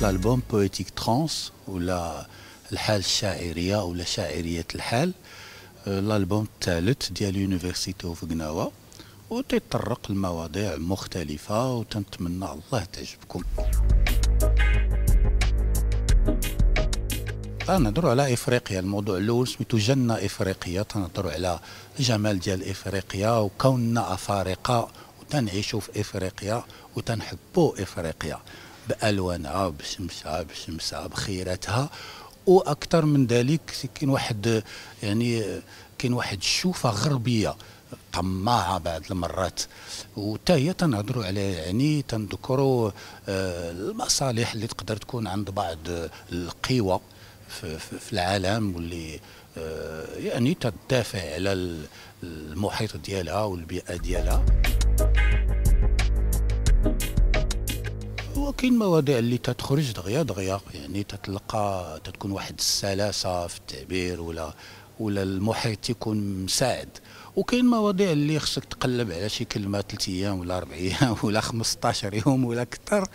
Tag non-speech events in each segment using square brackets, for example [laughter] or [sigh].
الالبوم بويتيك ترانس ولا الحال الشاعريه ولا شاعريه الحال الالبوم الثالث ديال يونيفرسيتي اوف غناوه وتطرق لمواضيع مختلفه وتنتمنى الله تعجبكم تنهضروا على افريقيا الموضوع الاول سميتو جنه افريقيا تنهضروا على الجمال ديال افريقيا وكوننا افارقه وتنعيشوا في افريقيا وتنحبوا افريقيا بألوانها بشمسها بشمسها بخيراتها واكثر من ذلك كاين واحد يعني كاين واحد الشوفه غربيه طماعه بعض المرات وتا هي تنهضروا على يعني تنذكروا آه، المصالح اللي تقدر تكون عند بعض القوى في العالم واللي آه، يعني تدافع على المحيط ديالها والبيئه ديالها وكاين مواضيع اللي تتخرج دغيا دغيا يعني تتلقى تتكون واحد السلاسه في التعبير ولا ولا المحيط تيكون مساعد وكاين مواضيع اللي خصك تقلب على شي كلمه ثلاث ايام ولا اربع [laughs] ايام ولا 15 يوم ولا اكثر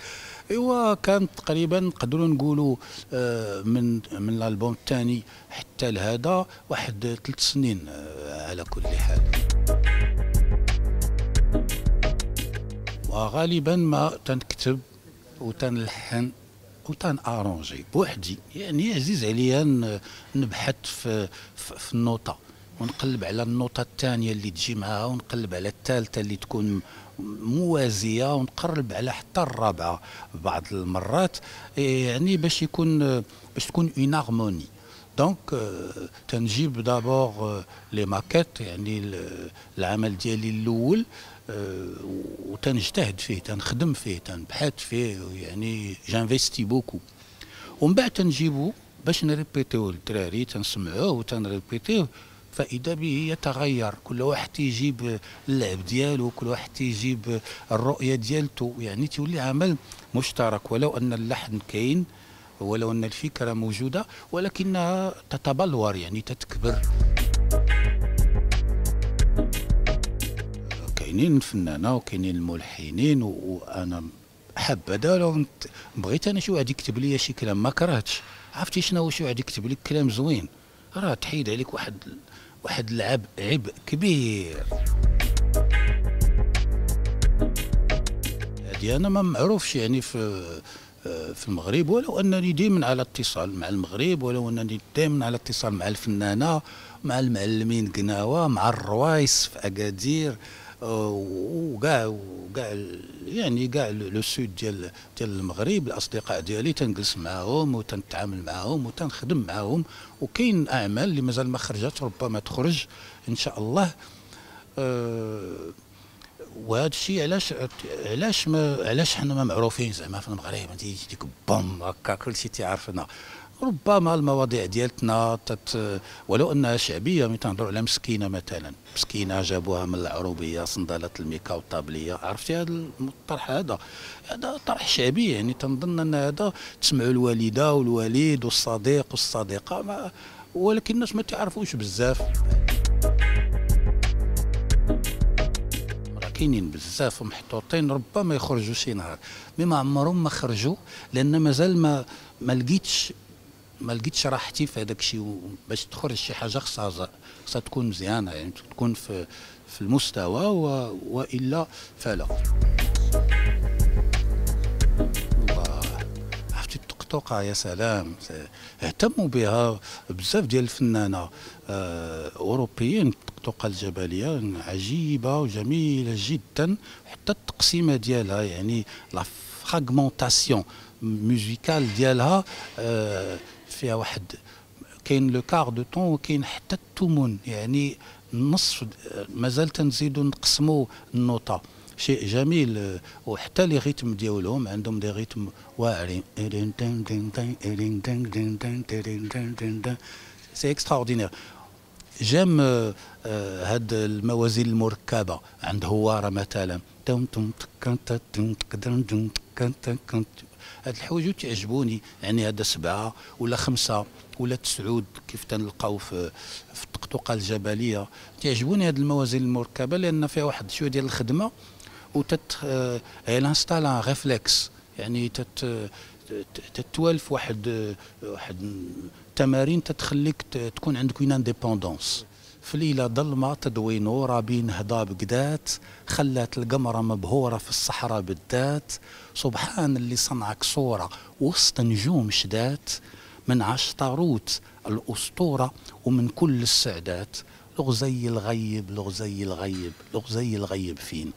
ايوا كانت تقريبا نقدروا نقولوا آه، من من الالبوم الثاني حتى لهذا واحد ثلاث سنين آه، على كل حال وغالبا ما تنكتب وتنلحن وتن ارونجي بوحدي يعني عزيز عليا نبحث في, في, في النوطه ونقلب على النوطه الثانيه اللي تجي معاها ونقلب على الثالثه اللي تكون موازيه ونقرب على حتى الرابعه بعض المرات يعني باش يكون باش تكون اون هارموني دونك تنجيب دابور لي ماكيت يعني العمل ديالي الاول euh, تنجتهد فيه تنخدم فيه تنبحث فيه يعني جانفيستي بوكو ومن بعد تنجيبو باش نريبيتيو للدراري تنسمعوه وتنريبيتيو فاذا به يتغير كل واحد تيجيب اللعب ديالو كل واحد تيجيب الرؤيه ديالته يعني تولي عمل مشترك ولو ان اللحن كاين ولو ان الفكره موجوده ولكنها تتبلور يعني تتكبر كاينين الفنانه وكاينين الملحنين وانا حبذا لو بغيت انا شي واحد يكتب لي شي كلام ما كرهتش عرفتي شنو شي واحد يكتب لك كلام زوين راه تحيد عليك واحد واحد العبء عبء كبير هادي انا ما معروفش يعني في في المغرب ولو انني دائما على اتصال مع المغرب ولو انني دائما على اتصال مع الفنانه مع المعلمين قناوه مع الروايس في اكادير وكاع وكاع يعني كاع لو سود ديال ديال المغرب الاصدقاء ديالي تنجلس معاهم وتنتعامل معاهم وتنخدم معاهم وكاين اعمال اللي مازال ما خرجت ربما تخرج ان شاء الله آه، وهذا الشيء علاش علاش ما علاش حنا ما معروفين زعما في المغرب ديك بوم هكا كلشي تيعرفنا ربما المواضيع ديالتنا تت ولو انها شعبيه ملي تنهضروا على مسكينه مثلا مسكينه جابوها من العروبيه صندله الميكا والطابليه عرفتي هذا الطرح هذا هذا طرح شعبي يعني تنظن ان هذا تسمعوا الوالده والوالد والصديق والصديقه ما ولكن الناس ما تعرفوش بزاف كاينين بزاف محطوطين ربما يخرجوا شي نهار مي ما عمرهم ما خرجوا لان مازال ما ما لقيتش ما لقيتش راحتي في هذاك الشيء باش تخرج شي حاجه خصها خصها تكون مزيانه يعني تكون في في المستوى والا فلا الطوقة يا سلام اهتموا بها بزاف ديال الفنانة آه، أوروبيين الطوقة الجبلية عجيبة وجميلة جدا حتى التقسيمة ديالها يعني لا فراغمونتاسيون ميوزيكال ديالها آه، فيها واحد كاين لو كار دو طون وكاين حتى الثمن يعني نصف مازال تنزيدو نقسمو النوطه شيء جميل وحتى لي ريتم ديالهم عندهم دي ريتم واعرين سي اكستراوردينير جام هاد الموازين المركبه عند هواره مثلا هاد الحوايج تعجبوني يعني هذا سبعه ولا خمسه ولا تسعود كيف تنلقاو في في الطقطقه الجبليه تعجبوني هاد الموازين المركبه لان فيها واحد شويه ديال الخدمه وتت آه، انستال ان ريفلكس يعني تت تتوالف واحد واحد تمارين تتخليك تكون عندك اون انديبوندونس في ليلة ظلمة تدوي نورة بين هضاب قدات خلات القمرة مبهورة في الصحراء بالذات سبحان اللي صنعك صورة وسط نجوم شدات من عشطاروت الأسطورة ومن كل السعدات لغزي الغيب لغزي الغيب لغزي الغيب فين